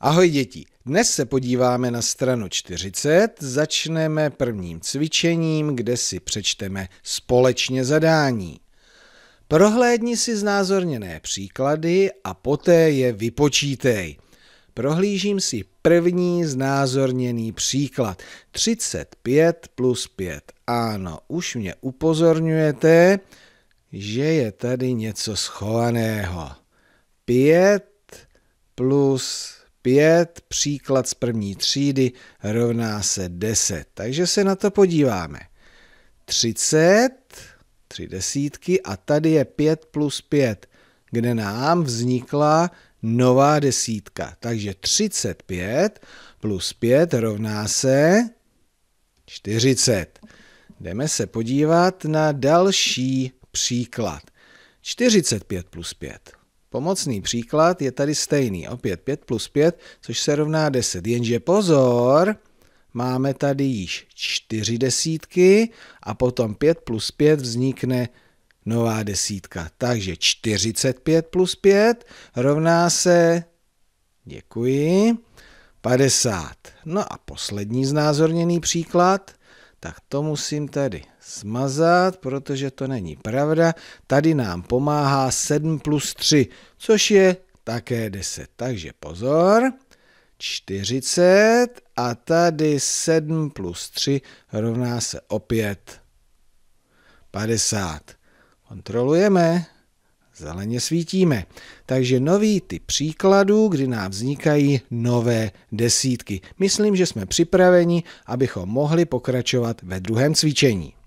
Ahoj děti, dnes se podíváme na stranu 40, začneme prvním cvičením, kde si přečteme společně zadání. Prohlédni si znázorněné příklady a poté je vypočítej. Prohlížím si první znázorněný příklad. 35 plus 5. Ano, už mě upozorňujete, že je tady něco schovaného. 5 plus 5, příklad z první třídy rovná se 10. Takže se na to podíváme. 30, 3 desítky a tady je 5 plus 5, kde nám vznikla nová desítka. Takže 35 plus 5 rovná se 40. Jdeme se podívat na další příklad. 45 plus 5. Pomocný příklad je tady stejný, opět 5 plus 5, což se rovná 10, jenže pozor, máme tady již 4 desítky a potom 5 plus 5 vznikne nová desítka. Takže 45 plus 5 rovná se, děkuji, 50. No a poslední znázorněný příklad tak to musím tady smazat, protože to není pravda. Tady nám pomáhá 7 plus 3, což je také 10. Takže pozor, 40 a tady 7 plus 3 rovná se opět 50. Kontrolujeme zeleně svítíme. Takže nový typ příkladů, kdy nám vznikají nové desítky. Myslím, že jsme připraveni, abychom mohli pokračovat ve druhém cvičení.